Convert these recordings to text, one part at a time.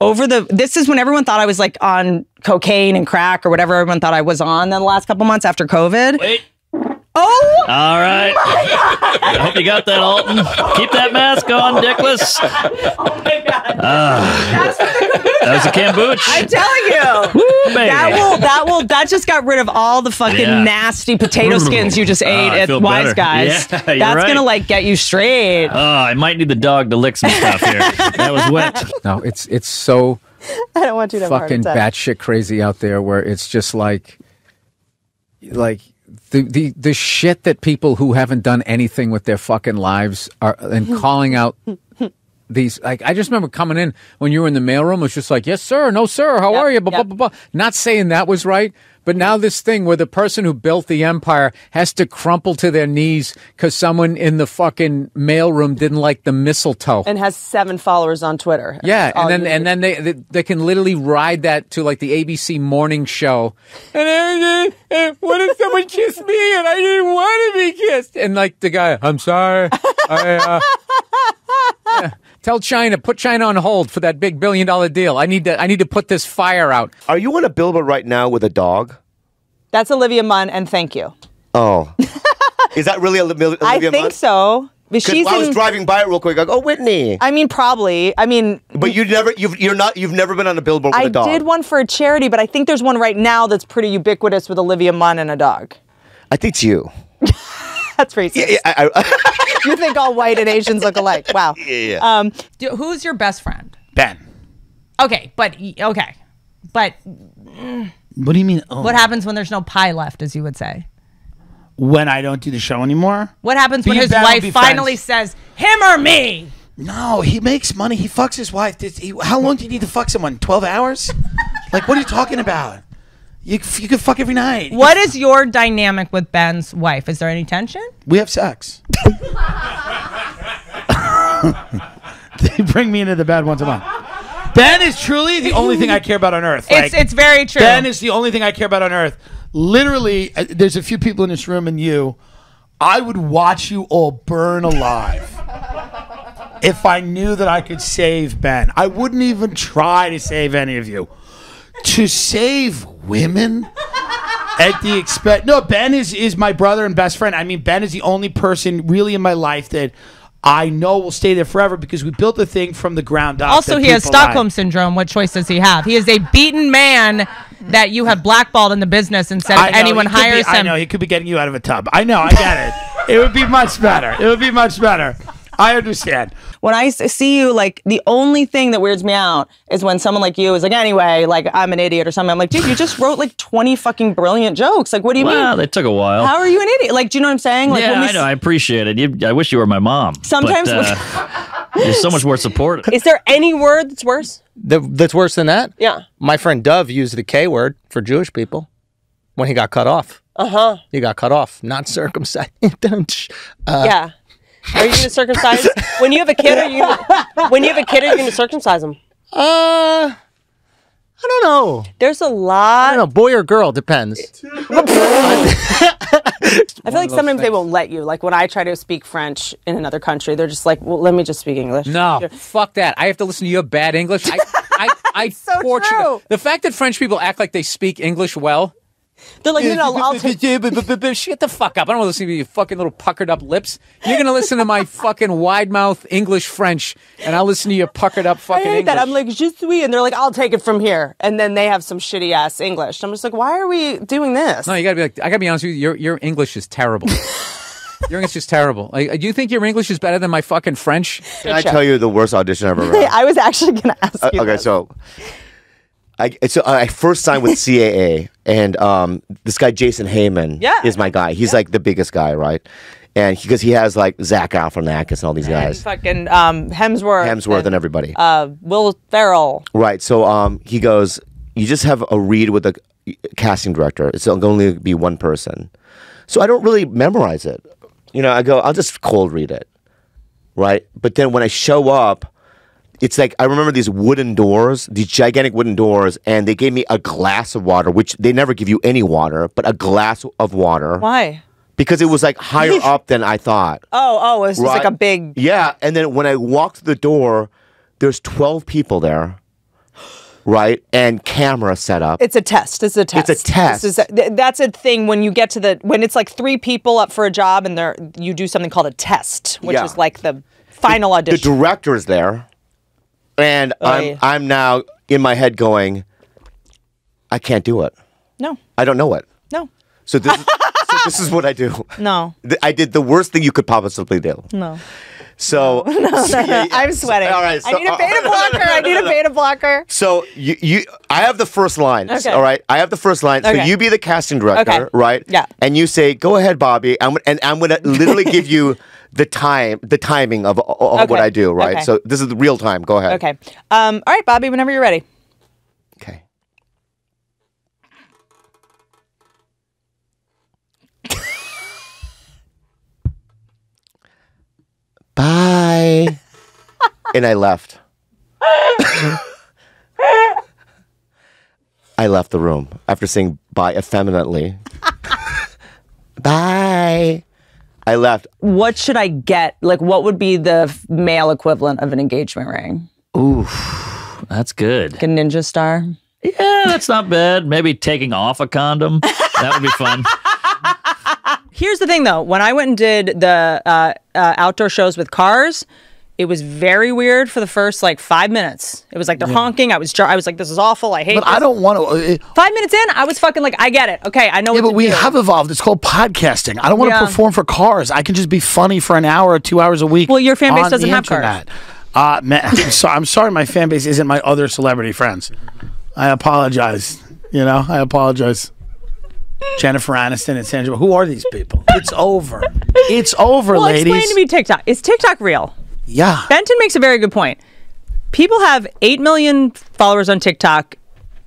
over the this is when everyone thought I was like on cocaine and crack or whatever everyone thought I was on the last couple months after COVID. Wait. Oh! All right. I hope you got that, Alton. Keep that mask on, Dickless. Oh my God. Uh, that was a kombucha. I'm telling you. Oh, that will that will that just got rid of all the fucking yeah. nasty potato skins you just ah, ate uh, at Wise better. Guys. Yeah, That's right. gonna like get you straight. Oh, I might need the dog to lick some stuff here. that was wet. No, it's it's so I don't want you to fucking batshit crazy out there where it's just like like the, the the shit that people who haven't done anything with their fucking lives are and calling out these like I just remember coming in when you were in the mailroom. It was just like yes sir, no sir, how yep, are you? Blah, yep. blah blah blah. Not saying that was right, but now this thing where the person who built the empire has to crumple to their knees because someone in the fucking mailroom didn't like the mistletoe and has seven followers on Twitter. Yeah, and then and then they, they, they can literally ride that to like the ABC morning show. And I, uh, what if someone kissed me and I didn't want to be kissed? And like the guy, I'm sorry. I, uh, yeah. Tell China, put China on hold for that big billion dollar deal. I need to I need to put this fire out. Are you on a billboard right now with a dog? That's Olivia Munn and thank you. Oh. Is that really Olivia Munn? I think Munn? so. she's I was in, driving by it real quick, like, oh Whitney. I mean, probably. I mean, but you never, you've, you're not, you've never been on a billboard with I a dog. I did one for a charity, but I think there's one right now that's pretty ubiquitous with Olivia Munn and a dog. I think it's you. that's racist. Yeah, yeah I, I, you think all white and Asians look alike? Wow. Yeah, yeah. Um, do, who's your best friend? Ben. Okay, but okay, but. Mm, what do you mean? Oh. What happens when there's no pie left, as you would say? When I don't do the show anymore. What happens be when his wife finally friends. says, "Him or me"? No, he makes money. He fucks his wife. He, how long do you need to fuck someone? Twelve hours? like, what are you talking about? You, you could fuck every night. What is your dynamic with Ben's wife? Is there any tension? We have sex. they bring me into the bed once a month. Ben is truly the only thing I care about on earth. Like, it's, it's very true. Ben is the only thing I care about on earth. Literally, uh, there's a few people in this room and you. I would watch you all burn alive if I knew that I could save Ben. I wouldn't even try to save any of you. To save women at the expense. No, Ben is is my brother and best friend. I mean, Ben is the only person really in my life that I know will stay there forever because we built the thing from the ground up. Also, he has Stockholm like. syndrome. What choice does he have? He is a beaten man that you have blackballed in the business and said if anyone hires be, him. I know he could be getting you out of a tub. I know. I get it. it would be much better. It would be much better. I understand when I see you, like the only thing that weirds me out is when someone like you is like, anyway, like I'm an idiot or something. I'm like, dude, you just wrote like 20 fucking brilliant jokes. Like, what do you well, mean? Well, it took a while. How are you an idiot? Like, do you know what I'm saying? Like, yeah, I know. I appreciate it. You, I wish you were my mom. Sometimes but, uh, you're so much more supportive. Is there any word that's worse? The, that's worse than that? Yeah. My friend Dove used the K word for Jewish people when he got cut off. Uh huh. He got cut off, not circumcised. uh, yeah. Are you going to circumcise? when you have a kid, are you gonna, when you have a kid, are you going to circumcise them? Uh, I don't know. There's a lot. I don't know, boy or girl depends. I feel like sometimes they won't let you. Like when I try to speak French in another country, they're just like, "Well, let me just speak English." No, fuck that. I have to listen to your bad English. I, I, I so true. the fact that French people act like they speak English well. They're like, no, no, I'll take Shut the fuck up. I don't want to listen to your fucking little puckered up lips. You're going to listen to my fucking wide mouth English French, and I'll listen to your puckered up fucking I hate English. that. I'm like, je suis. And they're like, I'll take it from here. And then they have some shitty ass English. I'm just like, why are we doing this? No, you got to be like, I got to be honest with you, your, your English is terrible. Your English is terrible. Like, do you think your English is better than my fucking French? Can I tell you the worst audition I've ever had? I was actually going to ask uh, you. okay, this. so I so uh, I first signed with CAA and um, this guy Jason Heyman yeah. is my guy. He's yeah. like the biggest guy, right? And because he, he, has like Zach Galifianakis and all these guys, and fucking um, Hemsworth, Hemsworth, and, and everybody, uh, Will Ferrell, right? So um, he goes, you just have a read with a casting director. It's only be one person, so I don't really memorize it. You know, I go, I'll just cold read it, right? But then when I show up, it's like I remember these wooden doors, these gigantic wooden doors, and they gave me a glass of water, which they never give you any water, but a glass of water. Why? Because it was like higher up than I thought. Oh, oh, it was just like a big. Yeah, and then when I walked the door, there's 12 people there. Right and camera set up. It's a test. It's a test. It's a test. Is a, that's a thing when you get to the when it's like three people up for a job and they're you do something called a test, which yeah. is like the final audition. The director is there and oh, I'm yeah. I'm now in my head going, I can't do it. No. I don't know it. No. So this, so this is what I do. No. I did the worst thing you could possibly do. No. So no, no, no, I'm sweating. All right, so, I need a uh, beta blocker. I need a beta blocker. So you, you, I have the first line. Okay. All right, I have the first line. Okay. So you be the casting director, okay. right? Yeah. And you say, "Go ahead, Bobby," I'm, and I'm gonna literally give you the time, the timing of, of what I do, right? So this is the real time. Go ahead. Okay. Um, all right, Bobby. Whenever you're ready. and I left. I left the room after saying bye effeminately. bye. I left. What should I get? Like, what would be the male equivalent of an engagement ring? Oof, that's good. Like a ninja star? Yeah, that's not bad. Maybe taking off a condom. That would be fun. Here's the thing, though. When I went and did the uh, uh, outdoor shows with cars, it was very weird for the first like five minutes. It was like they're yeah. honking. I was I was like, this is awful. I hate. But this. I don't want to. Uh, five minutes in, I was fucking like, I get it. Okay, I know. Yeah, but we do. have evolved. It's called podcasting. I don't want to yeah. perform for cars. I can just be funny for an hour or two hours a week. Well, your fan base doesn't have internet. cars. Uh, man, I'm, so, I'm sorry, my fan base isn't my other celebrity friends. I apologize. You know, I apologize. Jennifer Aniston and Sandra. Who are these people? It's over. It's over, well, ladies. Explain to me TikTok. Is TikTok real? Yeah. Benton makes a very good point. People have 8 million followers on TikTok.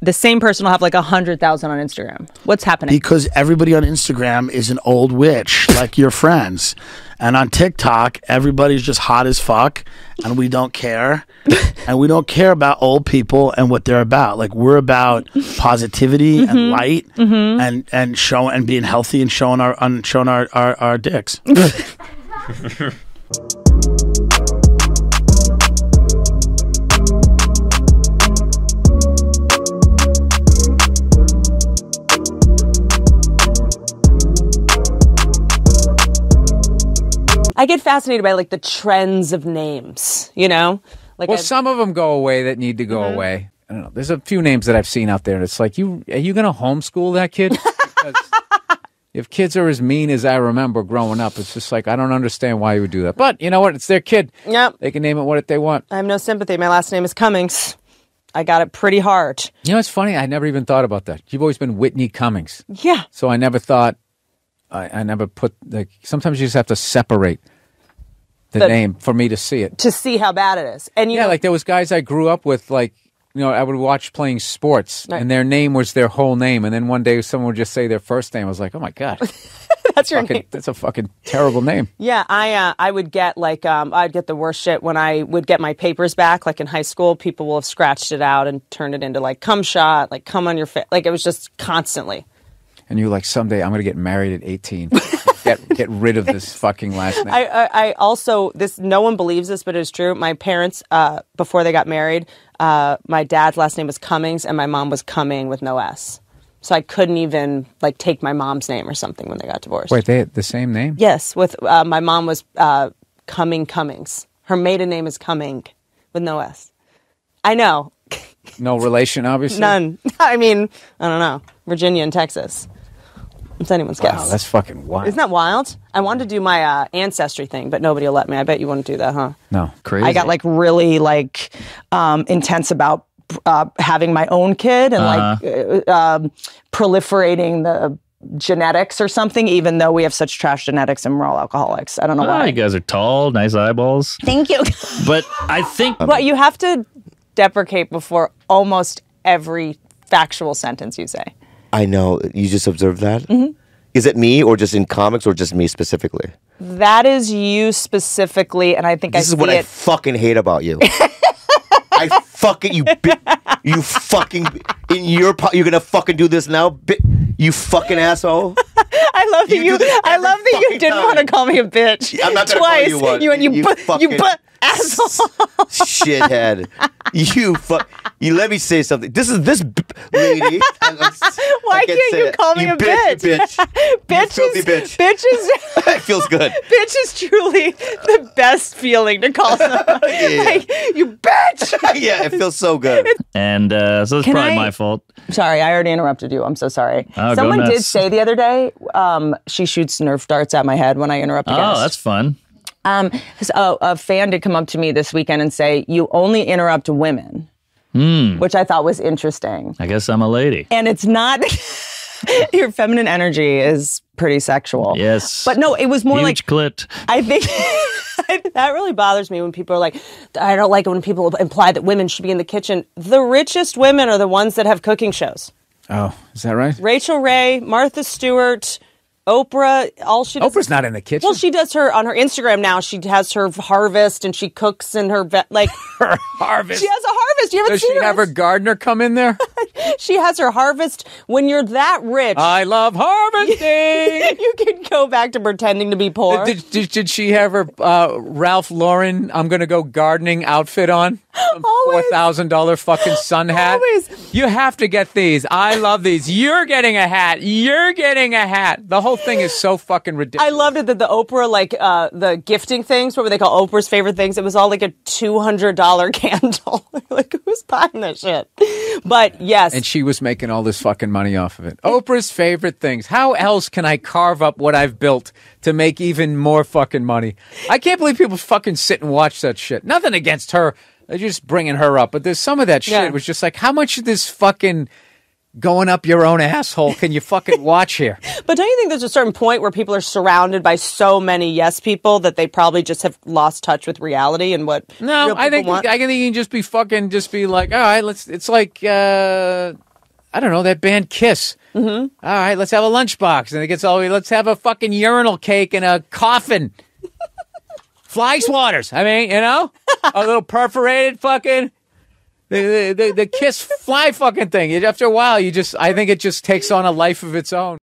The same person will have like 100,000 on Instagram. What's happening? Because everybody on Instagram is an old witch, like your friends. And on TikTok, everybody's just hot as fuck, and we don't care. and we don't care about old people and what they're about. Like we're about positivity mm -hmm, and mm-hmm. light mm -hmm. and and showing and being healthy and showing our showing our our, our dicks. I get fascinated by like the trends of names, you know? Like Well, i some of them go away that need to go mm-hmm. away. I don't know. There's a few names that I've seen out there and it's like, "You are you going to homeschool that kid?" if kids are as mean as I remember growing up, it's just like I don't understand why you would do that. But you know what? It's their kid. Yep. They can name it what they want. I have no sympathy. My last name is Cummings. I got it pretty hard. You know, it's funny. I never even thought about that. You've always been Whitney Cummings. Yeah. So I never thought I, I never put like sometimes you just have to separate the, the, name for me to see it to see how bad it is. And yeah, know, like there was guys I grew up with like. You know, I would watch playing sports, right. and their name was their whole name, and then one day someone would just say their first name. I was like, "Oh my god, that's your fucking, name. That's a fucking terrible name. Yeah, I uh, I would get like um, I'd get the worst shit when I would get my papers back. Like in high school, people will have scratched it out and turned it into like cum shot, like come on your face. Like it was just constantly and you're like, someday I'm going to get married at 18. get get rid of this fucking last name. I, I, I, also this no one believes this, but it's true. My parents uh, before they got married, uh, my dad's last name was Cummings and my mom was Cumming with no S. So I couldn't even like take my mom's name or something when they got divorced. Wait, they had the same name? Yes, with uh, my mom was uh, Cumming Cummings. Her maiden name is Cumming with no S. I know. no relation, obviously. None. I mean, I don't know. Virginia and Texas. It's anyone's guess. Wow, that's fucking wild. Isn't that wild? I wanted to do my uh, ancestry thing, but nobody will let me. I bet you wouldn't do that, huh? No, crazy. I got like really like um, intense about uh, having my own kid and uh-huh. like uh, um, proliferating the genetics or something, even though we have such trash genetics and we're all alcoholics. I don't know ah, why. You guys are tall, nice eyeballs. Thank you. but I think. But you have to deprecate before almost every factual sentence you say. I know. You just observed that? Mm-hmm. Is it me or just in comics or just me specifically? That is you specifically, and I think this I is what I fucking hate about you. I fucking you, you fucking in your po- you're gonna fucking do this now, you fucking asshole. I love that you. you I love that you didn't want to call me a bitch. I'm not twice. call you, one. you and you you, bu- fucking, you bu- asshole. Shithead. You fuck. You let me say something. This is this lady. Why can't, can't you call me you a bitch? Bitch. bitch, is, bitch. bitch is. it feels good. Bitch is truly the best feeling to call someone. yeah. Like, you bitch. yeah, it feels so good. And uh, so it's Can probably I, my fault. Sorry, I already interrupted you. I'm so sorry. Oh, someone did say the other day, um, she shoots Nerf darts at my head when I interrupt. Oh, guest. that's fun. Um, a, a fan did come up to me this weekend and say, "You only interrupt women." Mm. which I thought was interesting. I guess I'm a lady. And it's not your feminine energy is pretty sexual. Yes. But no, it was more Huge like clit. I think that really bothers me when people are like, I don't like it when people imply that women should be in the kitchen. The richest women are the ones that have cooking shows. Oh, is that right? Rachel Ray, Martha Stewart, Oprah, all she does. Oprah's is, not in the kitchen. Well, she does her on her Instagram now. She has her harvest and she cooks in her vet, like her harvest. She has a harvest. You haven't does seen she her. have her gardener come in there? she has her harvest. When you're that rich, I love harvesting. you can go back to pretending to be poor. Uh, did, did, did she have her uh, Ralph Lauren? I'm going to go gardening outfit on. Four thousand dollar fucking sun hat. Always. You have to get these. I love these. You're getting a hat. You're getting a hat. The whole thing is so fucking ridiculous. I loved it that the Oprah like uh, the gifting things, what were they called? Oprah's favorite things. It was all like a two hundred dollar candle. like who's buying that shit? But yes, and she was making all this fucking money off of it. Oprah's favorite things. How else can I carve up what I've built to make even more fucking money? I can't believe people fucking sit and watch that shit. Nothing against her. They're just bringing her up, but there's some of that shit yeah. was just like, how much of this fucking going up your own asshole. Can you fucking watch here? but don't you think there's a certain point where people are surrounded by so many yes people that they probably just have lost touch with reality and what? No, I think want? I think you can just be fucking, just be like, all right, let's. It's like. uh I don't know that band Kiss. Mm-hmm. All right, let's have a lunchbox, and it gets all. Let's have a fucking urinal cake and a coffin. Fly swatters. I mean, you know, a little perforated fucking the, the, the kiss fly fucking thing. After a while, you just, I think it just takes on a life of its own.